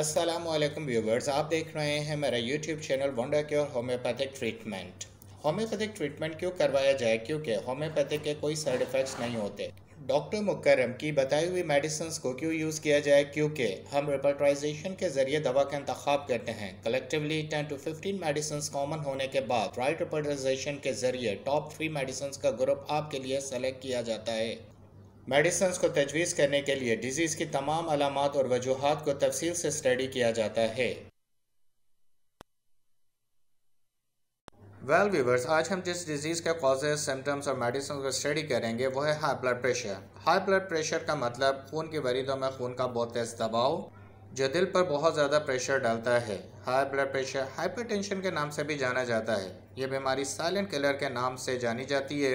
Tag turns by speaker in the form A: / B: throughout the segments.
A: Aslam viewers आप देख रहे हैं मेरा YouTube channel wonder cure homeopathic treatment homeopathic treatment क्यों करवाया जाए क्योंकि होम्योपैथिक के कोई साइड इफ़ेक्ट्स नहीं होते डॉक्टर मुकरम की बताई हुई मेडिसिन को क्यों यूज़ किया जाए क्योंकि हम रिपोर्टाइजेशन के जरिए दवा का इंतखब करते हैं collectively ten to fifteen medicine common होने के बाद राइट रिपोर्टाइजेशन के जरिए टॉप थ्री मेडिसिन का ग्रुप आपके लिए सेलेक्ट किया जाता है मेडिसन को तजवीज़ करने के लिए डिजीज़ की तमाम अलामत और वजूहत को तफसील से स्टडी किया जाता है वेल well, व्यूवर्स आज हम जिस डिजीज़ के कॉजेज सिम्टम्स और मेडिसिन को स्टडी करेंगे वो है high blood pressure high blood pressure का मतलब खून की वरीदों में खून का बहुत तेज़ दबाव जो दिल पर बहुत ज़्यादा प्रेशर डालता है हाई ब्लड प्रेशर हाइपरटेंशन के नाम से भी जाना जाता है ये बीमारी साइलेंट किलर के नाम से जानी जाती है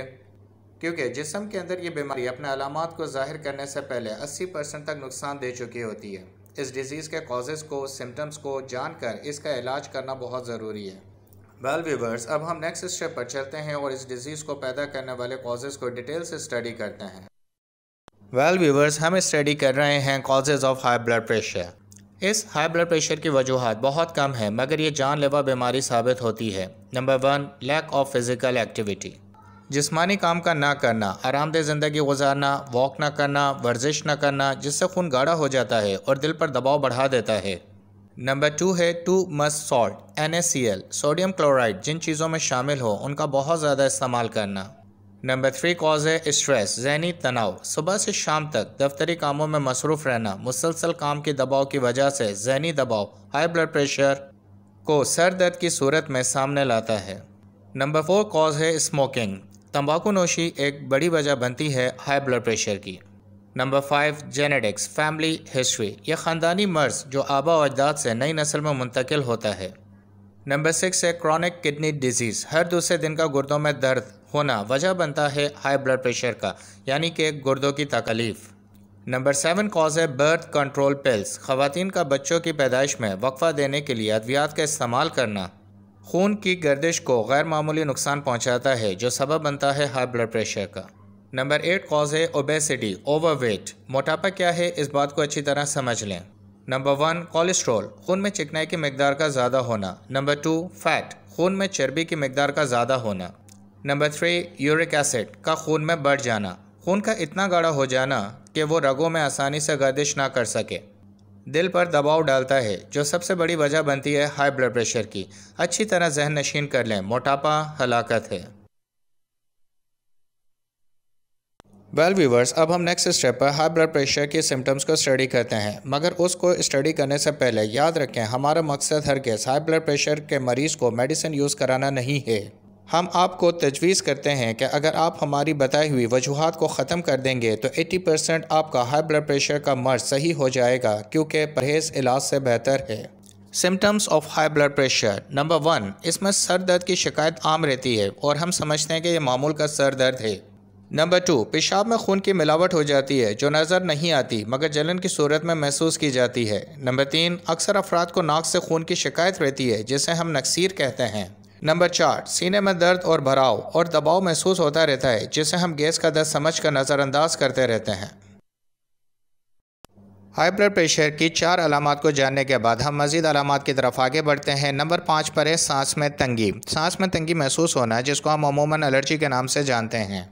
A: क्योंकि जिसम के अंदर ये बीमारी अपने अलामत को ज़ाहिर करने से पहले 80 परसेंट तक नुकसान दे चुकी होती है इस डिज़ीज़ के कॉजेज़ को सिम्टम्स को जानकर इसका इलाज करना बहुत ज़रूरी है वेल व्यूवर्स अब हम नेक्स्ट स्टेप पर चलते हैं और इस डिज़ीज़ को पैदा करने वाले कॉजेज़ को डिटेल से स्टडी करते हैं वेल व्यूवर्स हम स्टडी कर रहे हैं causes of high blood pressure इस हाई ब्लड प्रेशर की वजूहत बहुत कम है मगर ये जानलेवा बीमारी साबित होती है number one lack of physical activity जिसमानी काम का ना करना आरामदेह ज़िंदगी गुजारना वॉक ना करना वर्जिश ना करना जिससे खून गाढ़ा हो जाता है और दिल पर दबाव बढ़ा देता है नंबर टू है टू मस सॉल्ट एन सोडियम क्लोराइड जिन चीज़ों में शामिल हो उनका बहुत ज़्यादा इस्तेमाल करना नंबर थ्री कॉज है स्ट्रेस जहनी तनाव सुबह से शाम तक दफ्तरी कामों में मसरूफ़ रहना मुसलसल काम के दबाव की वजह से जहनी दबाव हाई ब्लड प्रेशर को सर दर्द की सूरत में सामने लाता है नंबर फोर कॉज है स्मोकिंग तंबाकू नोशी एक बड़ी वजह बनती है हाई ब्लड प्रेशर की number five genetics family history यह ख़ानदानी मर्ज जो आबा अजदाद से नई नस्ल में मुंतकिल होता है नंबर सिक्स है क्रॉनिक किडनी डिजीज़ हर दूसरे दिन का गुर्दों में दर्द होना वजह बनता है हाई ब्लड प्रेशर का यानी कि गुर्दों की तकलीफ़ नंबर सेवन कॉज है बर्थ कंट्रोल पिल्स खातन का बच्चों की पैदाइश में वक्फा देने के लिए अद्वियात का इस्तेमाल करना खून की गर्दिश को गैर मामूली नुकसान पहुंचाता है जो सबब बनता है हाई ब्लड प्रेशर का नंबर एट कॉज है ओबेसिटी ओवरवेट मोटापा क्या है इस बात को अच्छी तरह समझ लें नंबर वन कोलेस्ट्रॉल खून में चिकनाई की मकदार का ज़्यादा होना नंबर टू फैट खून में चर्बी की मकदार का ज़्यादा होना नंबर थ्री यूरिक एसिड का खून में बढ़ जाना खून का इतना गाढ़ा हो जाना कि वो रगों में आसानी से गर्दिश ना कर सके दिल पर दबाव डालता है जो सबसे बड़ी वजह बनती है हाई ब्लड प्रेशर की अच्छी तरह जहन नशीन कर लें मोटापा हलाकत है वेल व्यूवर्स अब हम नेक्स्ट स्टेप पर हाई ब्लड प्रेशर के सिम्टम्स को स्टडी करते हैं मगर उसको स्टडी करने से पहले याद रखें हमारा मकसद हर गैस हाई ब्लड प्रेशर के मरीज़ को मेडिसिन यूज़ कराना नहीं है हम आपको तजवीज़ करते हैं कि अगर आप हमारी बताई हुई वजूहत को ख़त्म कर देंगे तो 80 परसेंट आपका हाई ब्लड प्रेशर का मर्ज सही हो जाएगा क्योंकि परहेज़ इलाज से बेहतर है symptoms of high blood pressure number one इसमें सर दर्द की शिकायत आम रहती है और हम समझते हैं कि यह मामूल का सर दर्द है नंबर टू पेशाब में खून की मिलावट हो जाती है जो नज़र नहीं आती मगर जलन की सूरत में महसूस की जाती है नंबर तीन अक्सर अफराद को नाक से खून की शिकायत रहती है जिसे हम नक्सीर कहते हैं नंबर चार सीने में दर्द और भराव और दबाव महसूस होता रहता है जिसे हम गैस का दर्द समझ कर नज़रअंदाज करते रहते हैं हाई ब्लड प्रेशर की चार अलामत को जानने के बाद हम मजीद अलामत की तरफ आगे बढ़ते हैं नंबर पाँच पर है सांस में तंगी सांस में तंगी महसूस होना जिसको हम अमूमन एलर्जी के नाम से जानते हैं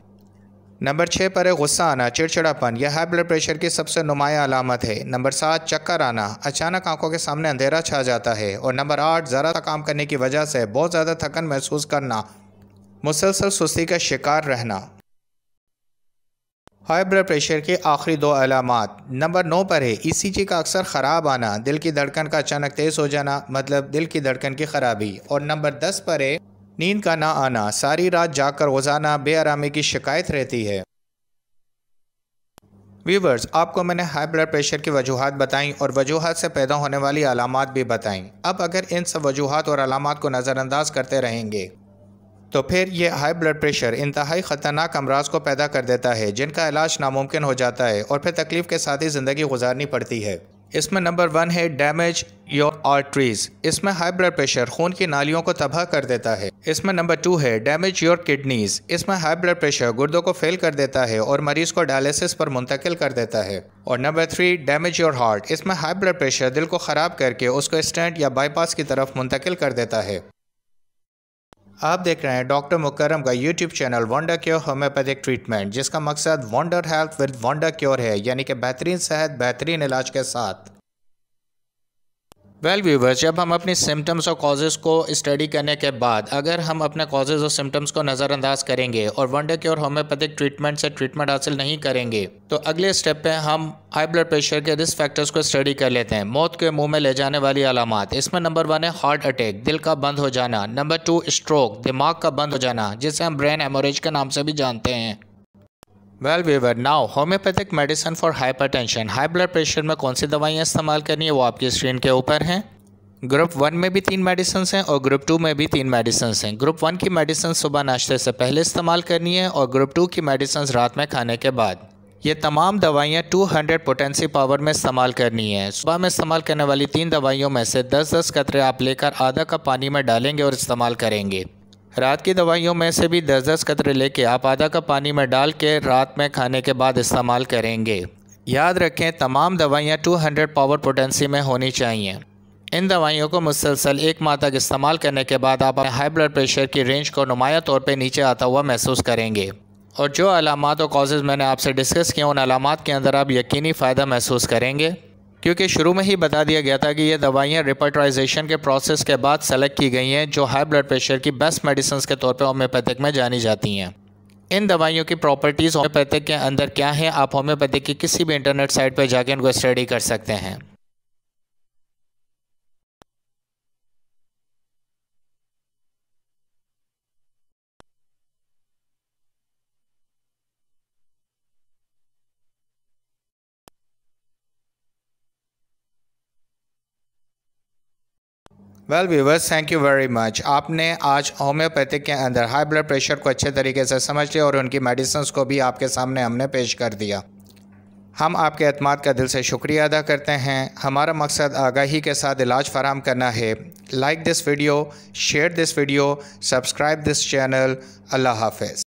A: नंबर छः पर है गुस्सा आना चिड़चिड़ापन यह हाई ब्लड प्रेशर की सबसे नुमाया अलामत है नंबर सात चक्कर आना अचानक आंखों के सामने अंधेरा छा जाता है और नंबर आठ ज़रा सा काम करने की वजह से बहुत ज़्यादा थकन महसूस करना मुसलसल सुस्ती का शिकार रहना हाई ब्लड प्रेशर के आखिरी दो अलामत नंबर नौ पर है ईसीजी e का अक्सर ख़राब आना दिल की धड़कन का अचानक तेज़ हो जाना मतलब दिल की धड़कन की खराबी और नंबर दस पर है नींद का ना आना सारी रात जाकर रोज़ाना बेआरामी की शिकायत रहती है व्यूवर्स आपको मैंने हाई ब्लड प्रेशर की वजूहत बताई और वजूहत से पैदा होने वाली अलामत भी बताई अब अगर इन सब वजूहत और अलामत को नज़रअंदाज करते रहेंगे तो फिर ये हाई ब्लड प्रेशर इंतहाई ख़तरनाक अमराज को पैदा कर देता है जिनका इलाज नामुमकिन हो जाता है और फिर तकलीफ़ के साथ ही ज़िंदगी गुजारनी पड़ती है इसमें नंबर वन है डैमेज योर आर्टरीज इसमें हाई ब्लड प्रेशर खून की नालियों को तबाह कर देता है इसमें नंबर टू है डैमेज योर किडनीज इसमें हाई ब्लड प्रेशर गुर्दों को फेल कर देता है और मरीज को डायलिसिस पर मुंतकिल कर देता है और number three damage your heart इसमें हाई ब्लड प्रेशर दिल को ख़राब करके उसको स्टेंट या बाईपास की तरफ मुंतकिल कर देता है आप देख रहे हैं डॉक्टर मुकरम का YouTube channel wonder cure homeopathic treatment जिसका मकसद wonder health with wonder cure है यानी कि बेहतरीन सेहत बेहतरीन इलाज के साथ वेल व्यूवर्स जब हम अपने सिम्टम्स और कॉजेज़ को स्टडी करने के बाद अगर हम अपने कॉजेज़ और सिम्टम्स को नज़रअंदाज करेंगे और वनडे के और होम्योपैथिक ट्रीटमेंट से ट्रीटमेंट हासिल नहीं करेंगे तो अगले स्टेप पे हम हाई ब्लड प्रेशर के रिस्क फैक्टर्स को स्टडी कर लेते हैं मौत के मुंह में ले जाने वाली अलामत इसमें नंबर वन है हार्ट अटैक दिल का बंद हो जाना नंबर टू स्ट्रोक दिमाग का बंद हो जाना जिसे हम ब्रेन हेमोरेज के नाम से भी जानते हैं well viewer now homoeopathic medicine for hypertension high blood pressure में कौन सी दवाइयाँ इस्तेमाल करनी है वो आपकी स्क्रीन के ऊपर हैं ग्रुप वन में भी तीन मेडिसन हैं और ग्रुप टू में भी तीन मेडिसन हैं ग्रुप वन की मेडिसन सुबह नाश्ते से पहले इस्तेमाल करनी है और ग्रुप टू की मेडिसन रात में खाने के बाद ये तमाम दवाइयाँ 200 हंड्रेड पोटेंसी पावर में इस्तेमाल करनी है सुबह में इस्तेमाल करने वाली तीन दवाइयों में से 10-10 कतरे आप लेकर आधा कप पानी में डालेंगे और इस्तेमाल करेंगे रात की दवाइयों में से भी दस दस कतरे लेके आप आधा कप पानी में डाल के रात में खाने के बाद इस्तेमाल करेंगे याद रखें तमाम दवाइयाँ 200 पावर पोटेंसी में होनी चाहिए इन दवाइयों को मुसलसल एक माह तक इस्तेमाल करने के बाद आप हाई ब्लड प्रेशर की रेंज को नुमाया तौर पर नीचे आता हुआ महसूस करेंगे और जो अलामत और कॉजेज़ मैंने आपसे डिस्कस किए उन अलामत के अंदर आप यकीनी फ़ायदा महसूस करेंगे क्योंकि शुरू में ही बता दिया गया था कि ये दवाइयाँ रिपर्टराइजेशन के प्रोसेस के बाद सेलेक्ट की गई हैं जो हाई ब्लड प्रेशर की बेस्ट मेडिसन्स के तौर पर होम्योपैथिक में जानी जाती हैं इन दवाइयों की प्रॉपर्टीज़ होम्योपैथिक के अंदर क्या हैं आप होम्योपैथिक की किसी भी इंटरनेट साइट पर जाकर उनको स्टडी कर सकते हैं well viewers thank you very much आपने आज होम्योपैथिक के अंदर हाई ब्लड प्रेशर को अच्छे तरीके से समझ लिया और उनकी मेडिसन्स को भी आपके सामने हमने पेश कर दिया हम आपके अतमाद का दिल से शुक्रिया अदा करते हैं हमारा मकसद आगाही के साथ इलाज फराम करना है like this video share this video subscribe this channel Allah half